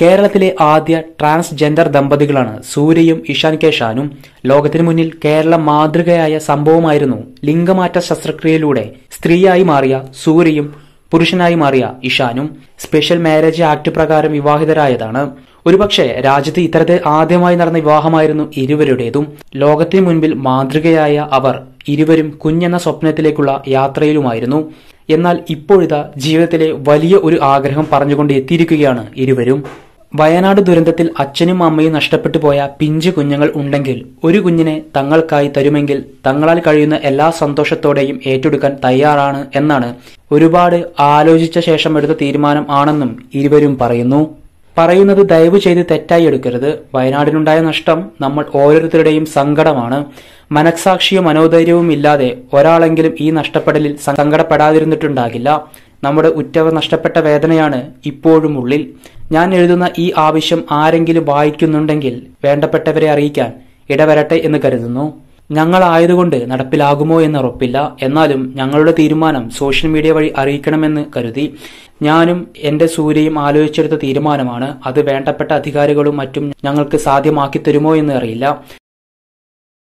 കേരളത്തിലെ ആദ്യ ട്രാൻസ്ജെൻഡർ ദമ്പതികളാണ് സൂര്യയും ഇഷാൻ കെ ഷാനും ലോകത്തിനു മുന്നിൽ കേരള മാതൃകയായ സംഭവമായിരുന്നു ലിംഗമാറ്റ ശസ്ത്രക്രിയയിലൂടെ സ്ത്രീയായി മാറിയ സൂര്യയും പുരുഷനായി മാറിയ ഇഷാനും സ്പെഷ്യൽ മാരേജ് ആക്ട് പ്രകാരം വിവാഹിതരായതാണ് ഒരുപക്ഷെ രാജ്യത്ത് ഇത്തരത്തിൽ ആദ്യമായി നടന്ന വിവാഹമായിരുന്നു ഇരുവരുടേതും ലോകത്തിനു മുൻപിൽ മാതൃകയായ അവർ ഇരുവരും കുഞ്ഞെന്ന സ്വപ്നത്തിലേക്കുള്ള യാത്രയിലുമായിരുന്നു എന്നാൽ ഇപ്പോഴിതാ ജീവിതത്തിലെ വലിയ ഒരു ആഗ്രഹം പറഞ്ഞുകൊണ്ട് എത്തിയിരിക്കുകയാണ് ഇരുവരും വയനാട് ദുരന്തത്തിൽ അച്ഛനും അമ്മയും നഷ്ടപ്പെട്ടു പോയ പിഞ്ചു കുഞ്ഞുങ്ങൾ ഉണ്ടെങ്കിൽ ഒരു കുഞ്ഞിനെ തങ്ങൾക്കായി തരുമെങ്കിൽ തങ്ങളാൽ കഴിയുന്ന എല്ലാ സന്തോഷത്തോടെയും ഏറ്റെടുക്കാൻ തയ്യാറാണ് എന്നാണ് ഒരുപാട് ആലോചിച്ച ശേഷം എടുത്ത തീരുമാനം ആണെന്നും ഇരുവരും പറയുന്നു പറയുന്നത് ദയവ് ചെയ്ത് തെറ്റായി എടുക്കരുത് വയനാടിനുണ്ടായ നഷ്ടം നമ്മൾ ഓരോരുത്തരുടെയും സങ്കടമാണ് മനസാക്ഷിയും മനോധൈര്യവും ഇല്ലാതെ ഒരാളെങ്കിലും ഈ നഷ്ടപ്പെടലിൽ സങ്കടപ്പെടാതിരുന്നിട്ടുണ്ടാകില്ല നമ്മുടെ ഉറ്റവർ നഷ്ടപ്പെട്ട വേദനയാണ് ഇപ്പോഴും ഉള്ളിൽ ഞാൻ എഴുതുന്ന ഈ ആവശ്യം ആരെങ്കിലും വായിക്കുന്നുണ്ടെങ്കിൽ വേണ്ടപ്പെട്ടവരെ അറിയിക്കാൻ ഇടവരട്ടെ എന്ന് കരുതുന്നു ഞങ്ങളായതുകൊണ്ട് നടപ്പിലാകുമോ എന്ന് ഉറപ്പില്ല എന്നാലും ഞങ്ങളുടെ തീരുമാനം സോഷ്യൽ മീഡിയ വഴി അറിയിക്കണമെന്ന് കരുതി ഞാനും എന്റെ സൂര്യയും ആലോചിച്ചെടുത്ത തീരുമാനമാണ് അത് വേണ്ടപ്പെട്ട അധികാരികളും മറ്റും ഞങ്ങൾക്ക് സാധ്യമാക്കി തരുമോ എന്ന് അറിയില്ല